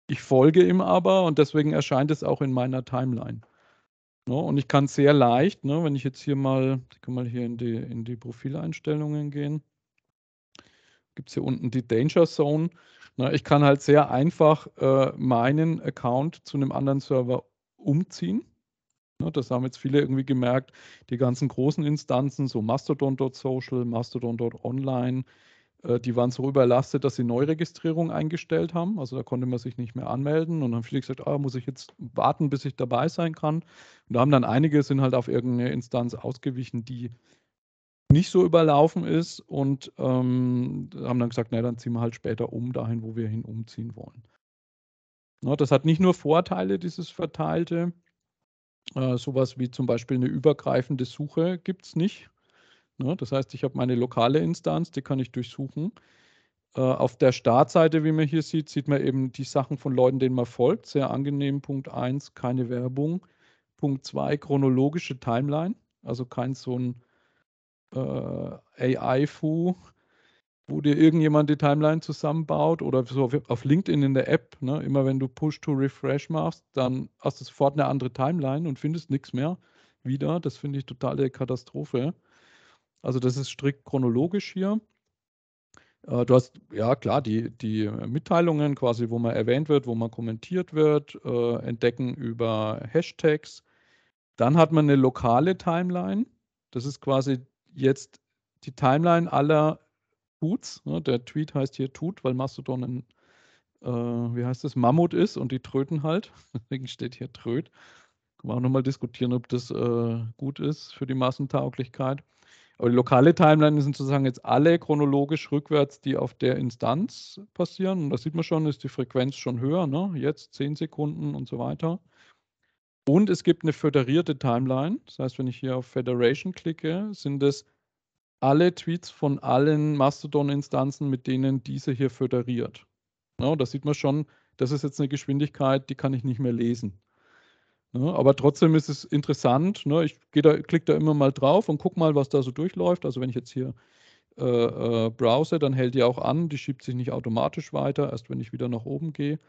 Ich folge ihm aber und deswegen erscheint es auch in meiner Timeline. Ne? Und ich kann sehr leicht, ne, wenn ich jetzt hier mal, ich kann mal hier in die, in die Profileinstellungen gehen gibt es hier unten die Danger Zone. Na, ich kann halt sehr einfach äh, meinen Account zu einem anderen Server umziehen. Na, das haben jetzt viele irgendwie gemerkt. Die ganzen großen Instanzen, so Mastodon.social, Mastodon.online, äh, die waren so überlastet, dass sie Neuregistrierung eingestellt haben. Also da konnte man sich nicht mehr anmelden. Und dann haben viele gesagt, ah, muss ich jetzt warten, bis ich dabei sein kann. Und da haben dann einige sind halt auf irgendeine Instanz ausgewichen, die nicht so überlaufen ist und ähm, haben dann gesagt, naja, dann ziehen wir halt später um, dahin, wo wir hin umziehen wollen. Ja, ne, das hat nicht nur Vorteile, dieses Verteilte. Äh, sowas wie zum Beispiel eine übergreifende Suche gibt es nicht. Ja, ne, das heißt, ich habe meine lokale Instanz, die kann ich durchsuchen. Äh, auf der Startseite, wie man hier sieht, sieht man eben die Sachen von Leuten, denen man folgt. Sehr angenehm. Punkt 1, keine Werbung. Punkt 2, chronologische Timeline. Also kein so ein äh, AI-Fu, wo dir irgendjemand die Timeline zusammenbaut oder so auf, auf LinkedIn in der App, ne? immer wenn du Push-to-Refresh machst, dann hast du sofort eine andere Timeline und findest nichts mehr wieder. Das finde ich totale Katastrophe. Also das ist strikt chronologisch hier. Äh, du hast, ja klar, die, die Mitteilungen quasi, wo man erwähnt wird, wo man kommentiert wird, äh, entdecken über Hashtags. Dann hat man eine lokale Timeline. Das ist quasi jetzt die Timeline aller Tuts, ne, der Tweet heißt hier Tut, weil Mastodon ein, äh, wie heißt das, Mammut ist und die tröten halt. Deswegen steht hier Tröt. Können wir auch nochmal diskutieren, ob das äh, gut ist für die Massentauglichkeit. Aber die lokale Timeline sind sozusagen jetzt alle chronologisch rückwärts, die auf der Instanz passieren. Und das sieht man schon, ist die Frequenz schon höher, ne? jetzt 10 Sekunden und so weiter. Und es gibt eine föderierte Timeline. Das heißt, wenn ich hier auf Federation klicke, sind es alle Tweets von allen Mastodon-Instanzen, mit denen diese hier föderiert. Ja, da sieht man schon, das ist jetzt eine Geschwindigkeit, die kann ich nicht mehr lesen. Ja, aber trotzdem ist es interessant. Ne? Ich da, klicke da immer mal drauf und gucke mal, was da so durchläuft. Also wenn ich jetzt hier äh, äh, browse, dann hält die auch an. Die schiebt sich nicht automatisch weiter, erst wenn ich wieder nach oben gehe.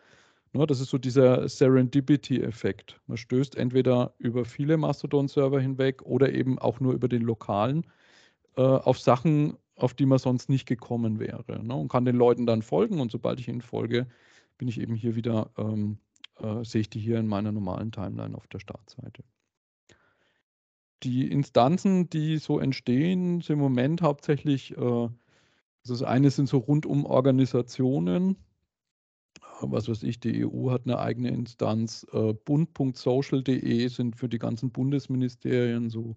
Ne, das ist so dieser Serendipity-Effekt. Man stößt entweder über viele Mastodon-Server hinweg oder eben auch nur über den lokalen äh, auf Sachen, auf die man sonst nicht gekommen wäre. Ne? Und kann den Leuten dann folgen und sobald ich ihnen folge, bin ich eben hier wieder, ähm, äh, sehe ich die hier in meiner normalen Timeline auf der Startseite. Die Instanzen, die so entstehen, sind im Moment hauptsächlich, äh, also das eine sind so rund um Organisationen, was weiß ich, die EU hat eine eigene Instanz. Äh, Bund.social.de sind für die ganzen Bundesministerien, so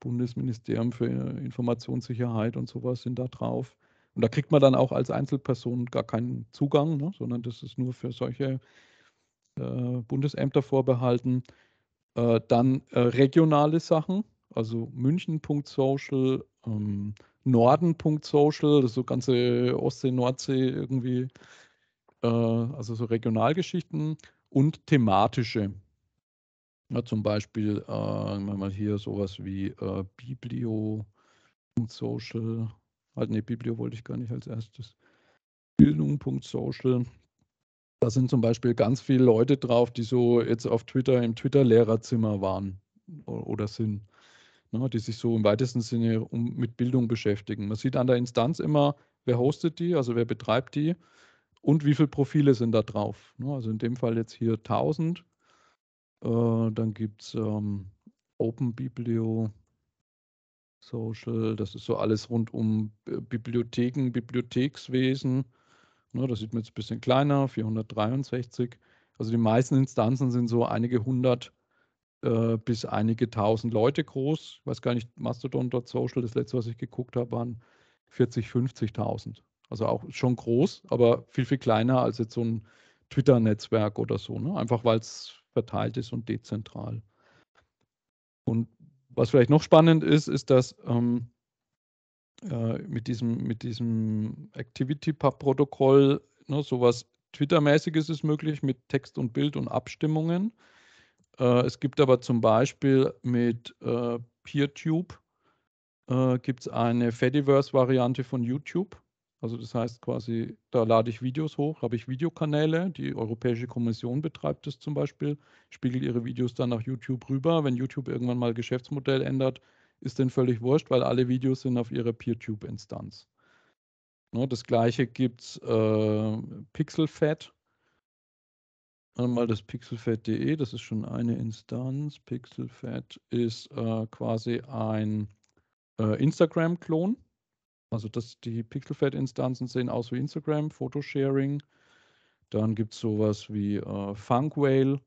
Bundesministerium für äh, Informationssicherheit und sowas sind da drauf. Und da kriegt man dann auch als Einzelperson gar keinen Zugang, ne, sondern das ist nur für solche äh, Bundesämter vorbehalten. Äh, dann äh, regionale Sachen, also München.social, ähm, Norden.social, das ist so ganze Ostsee, Nordsee irgendwie äh, also so Regionalgeschichten und thematische. Ja, zum Beispiel, äh, wenn man hier sowas wie äh, Biblio und Social, halt nee, Biblio wollte ich gar nicht als erstes. Bildung.social. Da sind zum Beispiel ganz viele Leute drauf, die so jetzt auf Twitter im Twitter-Lehrerzimmer waren oder sind, ne, die sich so im weitesten Sinne um, mit Bildung beschäftigen. Man sieht an der Instanz immer, wer hostet die, also wer betreibt die und wie viele Profile sind da drauf. Ne, also in dem Fall jetzt hier 1000. Äh, dann gibt es ähm, Open Biblio, Social, das ist so alles rund um äh, Bibliotheken, Bibliothekswesen. Ne, das sieht man jetzt ein bisschen kleiner, 463. Also die meisten Instanzen sind so einige hundert äh, bis einige tausend Leute groß. Ich weiß gar nicht, Mastodon.social, das letzte, was ich geguckt habe, waren 40, 50.000. Also auch schon groß, aber viel, viel kleiner als jetzt so ein Twitter-Netzwerk oder so. Ne? Einfach weil es verteilt ist und dezentral. Und was vielleicht noch spannend ist, ist, dass ähm, äh, mit diesem, mit diesem Activity-Pub-Protokoll ne, sowas Twitter-mäßiges ist möglich mit Text und Bild und Abstimmungen. Äh, es gibt aber zum Beispiel mit äh, PeerTube äh, gibt es eine Fediverse-Variante von YouTube also das heißt quasi, da lade ich Videos hoch, habe ich Videokanäle, die Europäische Kommission betreibt es zum Beispiel, spiegelt ihre Videos dann nach YouTube rüber. Wenn YouTube irgendwann mal Geschäftsmodell ändert, ist denen völlig wurscht, weil alle Videos sind auf ihrer PeerTube-Instanz. Ne, das gleiche gibt es äh, PixelFed. Einmal das pixelfed.de, das ist schon eine Instanz. Pixelfed ist äh, quasi ein äh, Instagram-Klon. Also das, die Pixelfed-Instanzen sehen aus wie Instagram, Photosharing. Dann gibt es sowas wie äh, Funk Whale.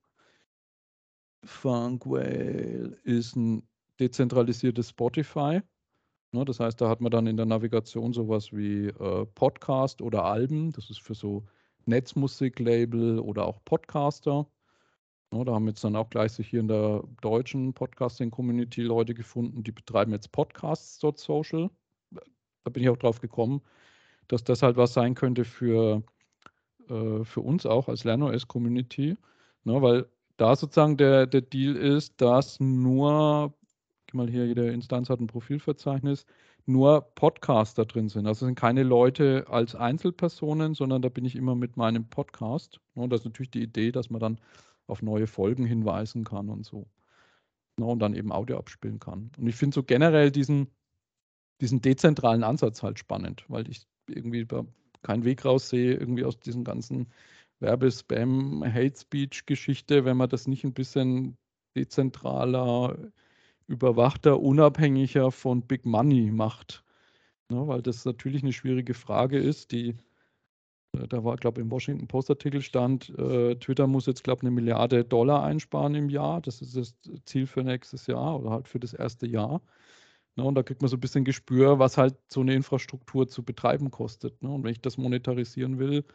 Funk Whale ist ein dezentralisiertes Spotify. Ne, das heißt, da hat man dann in der Navigation sowas wie äh, Podcast oder Alben. Das ist für so Netzmusiklabel oder auch Podcaster. Ne, da haben jetzt dann auch gleich sich hier in der deutschen Podcasting-Community Leute gefunden, die betreiben jetzt Podcasts.social da bin ich auch drauf gekommen, dass das halt was sein könnte für, äh, für uns auch als LernOS-Community, ne, weil da sozusagen der, der Deal ist, dass nur, ich mal hier, jede Instanz hat ein Profilverzeichnis, nur Podcaster drin sind. Also sind keine Leute als Einzelpersonen, sondern da bin ich immer mit meinem Podcast. Ne, und das ist natürlich die Idee, dass man dann auf neue Folgen hinweisen kann und so. Ne, und dann eben Audio abspielen kann. Und ich finde so generell diesen, diesen dezentralen Ansatz halt spannend, weil ich irgendwie keinen Weg raussehe, irgendwie aus diesem ganzen Werbespam, Hate Speech Geschichte, wenn man das nicht ein bisschen dezentraler, überwachter, unabhängiger von Big Money macht. Ja, ne? weil das natürlich eine schwierige Frage ist, die äh, da war, glaube ich, im Washington Post-Artikel stand, äh, Twitter muss jetzt, glaube ich, eine Milliarde Dollar einsparen im Jahr. Das ist das Ziel für nächstes Jahr oder halt für das erste Jahr. Ne? Und da kriegt man so ein bisschen Gespür, was halt so eine Infrastruktur zu betreiben kostet. Ne? Und wenn ich das monetarisieren will,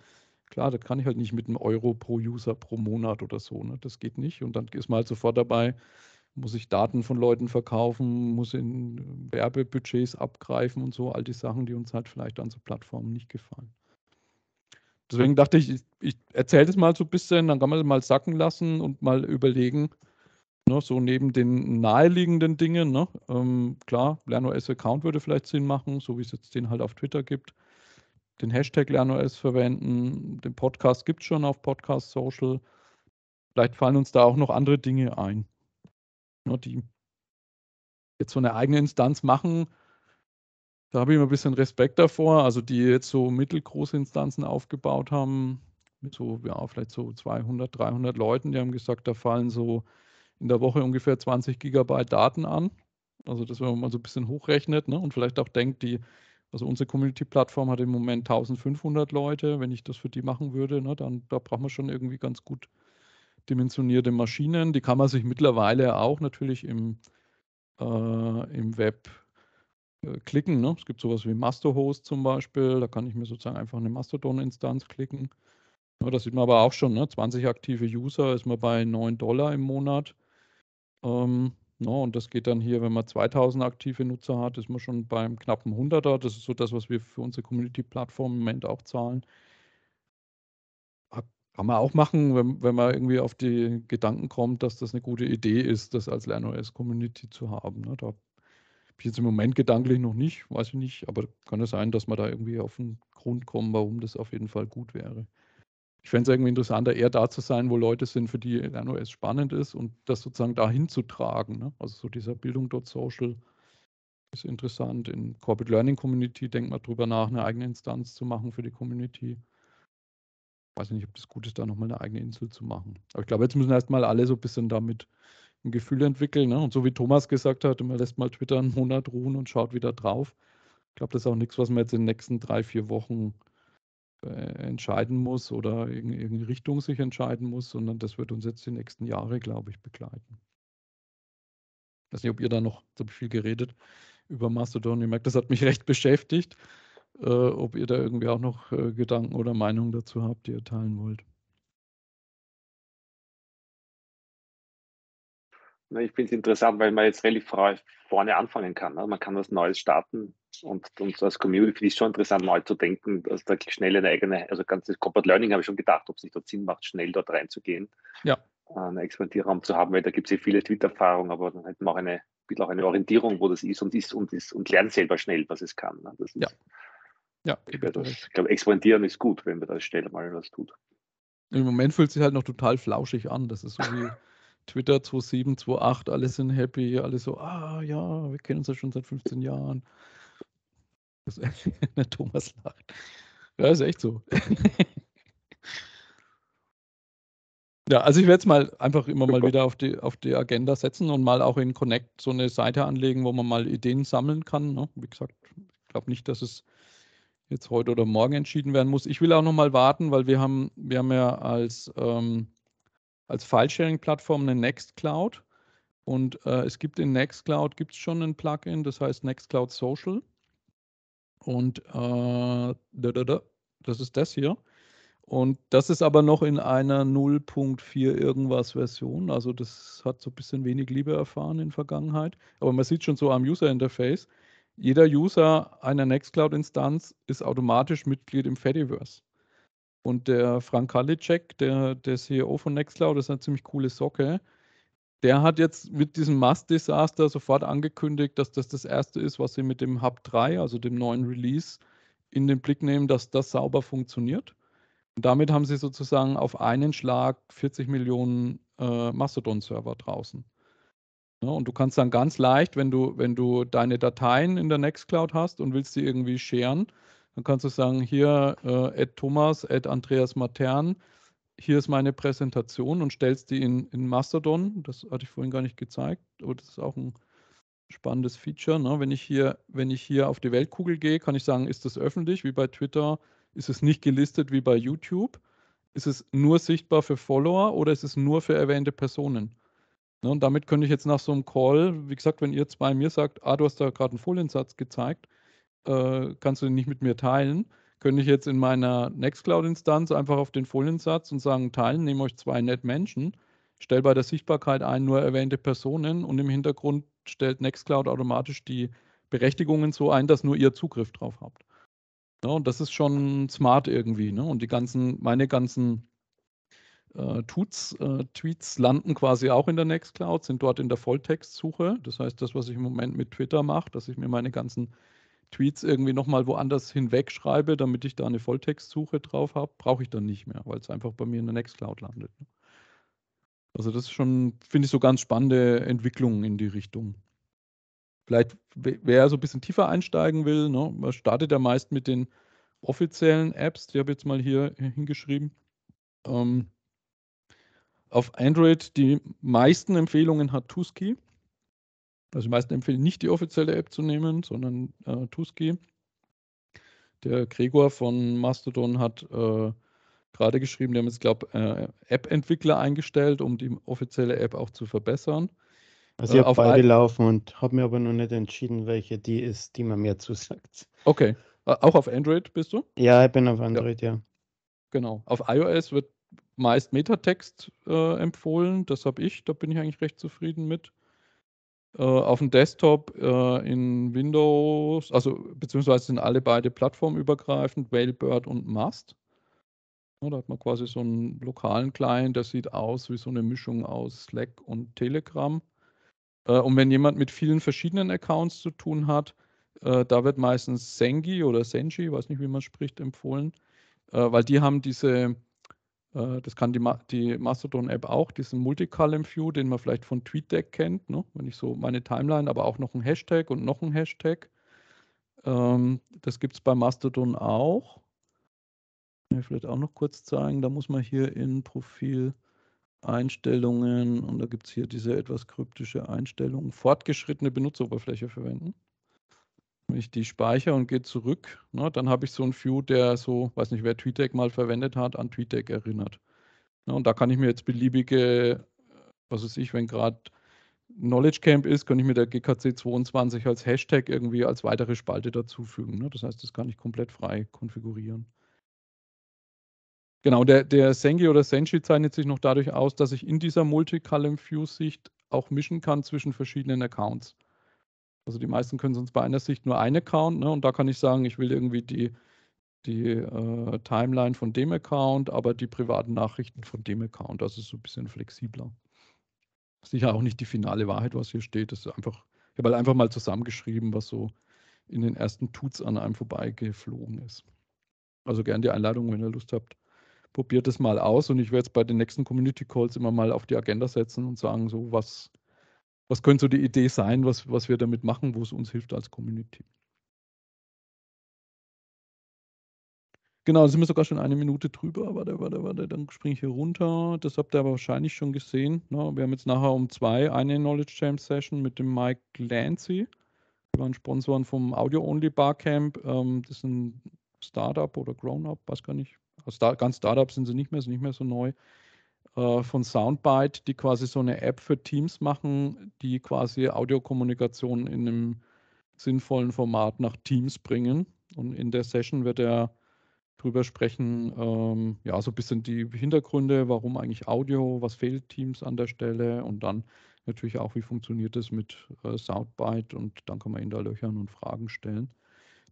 klar, das kann ich halt nicht mit einem Euro pro User pro Monat oder so. Ne? Das geht nicht. Und dann ist man halt sofort dabei, muss ich Daten von Leuten verkaufen, muss in äh, Werbebudgets abgreifen und so, all die Sachen, die uns halt vielleicht an so Plattformen nicht gefallen. Deswegen dachte ich, ich, ich erzähle das mal so ein bisschen, dann kann man es mal sacken lassen und mal überlegen, Ne, so neben den naheliegenden Dingen, ne, ähm, klar, LernOS-Account würde vielleicht Sinn machen, so wie es jetzt den halt auf Twitter gibt. Den Hashtag LernOS verwenden, den Podcast gibt es schon auf Podcast Social. Vielleicht fallen uns da auch noch andere Dinge ein, ne, die jetzt so eine eigene Instanz machen. Da habe ich immer ein bisschen Respekt davor, also die jetzt so mittelgroße Instanzen aufgebaut haben, mit so, ja, vielleicht so 200, 300 Leuten, die haben gesagt, da fallen so in der Woche ungefähr 20 Gigabyte Daten an. Also das, wenn man mal so ein bisschen hochrechnet ne? und vielleicht auch denkt, die, also unsere Community-Plattform hat im Moment 1500 Leute. Wenn ich das für die machen würde, ne, dann da braucht man schon irgendwie ganz gut dimensionierte Maschinen. Die kann man sich mittlerweile auch natürlich im, äh, im Web äh, klicken. Ne? Es gibt sowas wie Masterhost zum Beispiel. Da kann ich mir sozusagen einfach eine Mastodon-Instanz klicken. Ja, das sieht man aber auch schon. Ne? 20 aktive User ist man bei 9 Dollar im Monat. Ähm, na, und das geht dann hier, wenn man 2000 aktive Nutzer hat, ist man schon beim knappen 100er. Das ist so das, was wir für unsere Community-Plattform im Moment auch zahlen. Kann man auch machen, wenn, wenn man irgendwie auf die Gedanken kommt, dass das eine gute Idee ist, das als LernOS-Community zu haben. Ne? Da habe ich jetzt im Moment gedanklich noch nicht, weiß ich nicht, aber kann es sein, dass man da irgendwie auf den Grund kommen, warum das auf jeden Fall gut wäre ich fände es irgendwie interessanter, eher da zu sein, wo Leute sind, für die LernOS spannend ist und das sozusagen dahin zu tragen. Ne? Also so dieser Bildung dort Social ist interessant. In Corporate Learning Community denkt man drüber nach, eine eigene Instanz zu machen für die Community. weiß nicht, ob das gut ist, da nochmal eine eigene Insel zu machen. Aber ich glaube, jetzt müssen erstmal alle so ein bisschen damit ein Gefühl entwickeln. Ne? Und so wie Thomas gesagt hat, man lässt mal Twitter einen Monat ruhen und schaut wieder drauf. Ich glaube, das ist auch nichts, was man jetzt in den nächsten drei, vier Wochen äh, entscheiden muss oder in irgendeine Richtung sich entscheiden muss, sondern das wird uns jetzt die nächsten Jahre, glaube ich, begleiten. Ich weiß nicht, ob ihr da noch so viel geredet über Mastodon. Ihr merkt, das hat mich recht beschäftigt. Äh, ob ihr da irgendwie auch noch äh, Gedanken oder Meinungen dazu habt, die ihr teilen wollt. Ne, ich finde es interessant, weil man jetzt relativ vorne anfangen kann. Ne? Man kann was Neues starten und, und als Community ist schon interessant, neu zu denken, dass da schnell eine eigene, also ganzes Corporate Learning habe ich schon gedacht, ob es nicht dort Sinn macht, schnell dort reinzugehen, ja. einen Experimentierraum zu haben, weil da gibt es ja viele Twitter-Erfahrungen, aber dann hätten wir auch eine, auch eine Orientierung, wo das ist und ist und ist und lernt selber schnell, was es kann. Ne? Das ist, ja. Ja, ich, das, ich glaube, experimentieren ist gut, wenn man da schnell mal was tut. Im Moment fühlt es sich halt noch total flauschig an. Das ist so wie Twitter 2728, alle sind happy, alle so, ah ja, wir kennen uns ja schon seit 15 Jahren. Das ist der Thomas lacht. Ja, ist echt so. ja, also ich werde es mal einfach immer mal wieder auf die, auf die Agenda setzen und mal auch in Connect so eine Seite anlegen, wo man mal Ideen sammeln kann. Ne? Wie gesagt, ich glaube nicht, dass es jetzt heute oder morgen entschieden werden muss. Ich will auch noch mal warten, weil wir haben, wir haben ja als ähm, als File-Sharing-Plattform eine Nextcloud. Und äh, es gibt in Nextcloud gibt's schon ein Plugin, das heißt Nextcloud Social. Und äh, das ist das hier. Und das ist aber noch in einer 0.4 irgendwas Version. Also das hat so ein bisschen wenig Liebe erfahren in Vergangenheit. Aber man sieht schon so am User-Interface, jeder User einer Nextcloud-Instanz ist automatisch Mitglied im Fediverse. Und der Frank Kalicek, der, der CEO von Nextcloud, das ist eine ziemlich coole Socke. Der hat jetzt mit diesem Mast-Desaster sofort angekündigt, dass das das erste ist, was sie mit dem Hub 3, also dem neuen Release, in den Blick nehmen, dass das sauber funktioniert. Und damit haben sie sozusagen auf einen Schlag 40 Millionen äh, Mastodon-Server draußen. Ja, und du kannst dann ganz leicht, wenn du, wenn du deine Dateien in der Nextcloud hast und willst sie irgendwie scheren, dann kannst du sagen, hier, äh, Thomas, Andreas Matern, hier ist meine Präsentation und stellst die in, in Mastodon. Das hatte ich vorhin gar nicht gezeigt, aber das ist auch ein spannendes Feature. Ne? Wenn, ich hier, wenn ich hier auf die Weltkugel gehe, kann ich sagen, ist das öffentlich, wie bei Twitter? Ist es nicht gelistet wie bei YouTube? Ist es nur sichtbar für Follower oder ist es nur für erwähnte Personen? Ne? Und damit könnte ich jetzt nach so einem Call, wie gesagt, wenn ihr zwei mir sagt, ah, du hast da gerade einen Foliensatz gezeigt, äh, kannst du den nicht mit mir teilen, könnte ich jetzt in meiner Nextcloud-Instanz einfach auf den Foliensatz und sagen, teilen, nehme euch zwei nett Menschen, stell bei der Sichtbarkeit ein nur erwähnte Personen und im Hintergrund stellt Nextcloud automatisch die Berechtigungen so ein, dass nur ihr Zugriff drauf habt. Ja, und das ist schon smart irgendwie. Ne? Und die ganzen, meine ganzen äh, Tuts, äh, Tweets landen quasi auch in der Nextcloud, sind dort in der Volltextsuche. Das heißt, das, was ich im Moment mit Twitter mache, dass ich mir meine ganzen Tweets irgendwie nochmal woanders hinweg schreibe, damit ich da eine Volltextsuche drauf habe, brauche ich dann nicht mehr, weil es einfach bei mir in der Nextcloud landet. Ne? Also das ist schon, finde ich, so ganz spannende Entwicklungen in die Richtung. Vielleicht, wer so ein bisschen tiefer einsteigen will, ne, man startet ja meist mit den offiziellen Apps, die habe ich jetzt mal hier hingeschrieben. Ähm, auf Android die meisten Empfehlungen hat Tusky. Also die meisten empfehlen nicht die offizielle App zu nehmen, sondern äh, Tuski. Der Gregor von Mastodon hat äh, gerade geschrieben, die haben jetzt, glaube äh, App-Entwickler eingestellt, um die offizielle App auch zu verbessern. Also ich äh, habe beide laufen und habe mir aber noch nicht entschieden, welche die ist, die man mir zusagt. Okay. Auch auf Android bist du? Ja, ich bin auf Android, ja. ja. Genau. Auf iOS wird meist Metatext äh, empfohlen. Das habe ich. Da bin ich eigentlich recht zufrieden mit. Äh, auf dem Desktop äh, in Windows, also beziehungsweise sind alle beide plattformübergreifend, Whalebird und Mast. Ja, da hat man quasi so einen lokalen Client, der sieht aus wie so eine Mischung aus Slack und Telegram. Äh, und wenn jemand mit vielen verschiedenen Accounts zu tun hat, äh, da wird meistens Sengi oder Senji, weiß nicht, wie man spricht, empfohlen, äh, weil die haben diese äh, das kann die, Ma die Mastodon-App auch, diesen Multicolumn-View, den man vielleicht von TweetDeck kennt, ne? wenn ich so meine Timeline, aber auch noch ein Hashtag und noch ein Hashtag. Ähm, das gibt es bei Mastodon auch. Kann ich vielleicht auch noch kurz zeigen, da muss man hier in Profil Einstellungen und da gibt es hier diese etwas kryptische Einstellung, fortgeschrittene Benutzeroberfläche verwenden. Wenn ich die speichere und gehe zurück, ne, dann habe ich so einen View, der so, weiß nicht, wer TweetDeck mal verwendet hat, an TweetDeck erinnert. Ne, und da kann ich mir jetzt beliebige, äh, was weiß ich, wenn gerade Knowledge Camp ist, kann ich mir der GKC22 als Hashtag irgendwie als weitere Spalte dazufügen. Ne? Das heißt, das kann ich komplett frei konfigurieren. Genau, der, der Sengi oder Senshi zeichnet sich noch dadurch aus, dass ich in dieser Multicolumn-View-Sicht auch mischen kann zwischen verschiedenen Accounts. Also die meisten können sonst bei einer Sicht nur einen Account, ne? Und da kann ich sagen, ich will irgendwie die, die äh, Timeline von dem Account, aber die privaten Nachrichten von dem Account. Das ist so ein bisschen flexibler. Sicher auch nicht die finale Wahrheit, was hier steht. Das ist einfach, ich habe halt einfach mal zusammengeschrieben, was so in den ersten Tuts an einem vorbeigeflogen ist. Also gerne die Einladung, wenn ihr Lust habt. Probiert es mal aus und ich werde es bei den nächsten Community Calls immer mal auf die Agenda setzen und sagen, so was was könnte so die Idee sein, was, was wir damit machen, wo es uns hilft als Community? Genau, da sind wir sogar schon eine Minute drüber. Warte, warte, warte, dann springe ich hier runter. Das habt ihr aber wahrscheinlich schon gesehen. Ne? Wir haben jetzt nachher um zwei eine Knowledge Jam Session mit dem Mike Lancy. Wir waren Sponsoren vom Audio-Only Barcamp. Ähm, das ist ein Startup oder Grown-Up, weiß gar nicht. Also Star ganz Startup sind sie nicht mehr, sind nicht mehr so neu. Äh, von Soundbite, die quasi so eine App für Teams machen, die quasi Audiokommunikation in einem sinnvollen Format nach Teams bringen. Und in der Session wird er drüber sprechen, ähm, ja, so ein bisschen die Hintergründe, warum eigentlich Audio, was fehlt Teams an der Stelle und dann natürlich auch, wie funktioniert das mit äh, Soundbite und dann kann man ihn da löchern und Fragen stellen.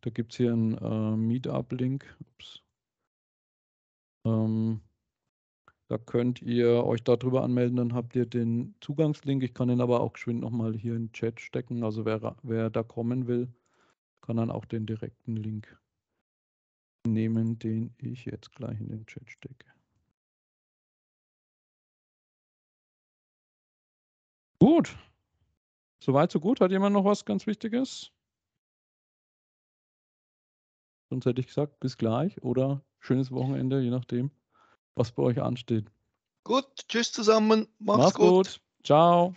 Da gibt es hier einen äh, Meetup-Link. Ähm, da könnt ihr euch darüber anmelden, dann habt ihr den Zugangslink. Ich kann den aber auch geschwind nochmal hier in den Chat stecken. Also wer, wer da kommen will, kann dann auch den direkten Link nehmen, den ich jetzt gleich in den Chat stecke. Gut. Soweit, so gut. Hat jemand noch was ganz Wichtiges? Sonst hätte ich gesagt, bis gleich oder schönes Wochenende, je nachdem was bei euch ansteht. Gut, tschüss zusammen. Mach's, Macht's gut. gut. Ciao.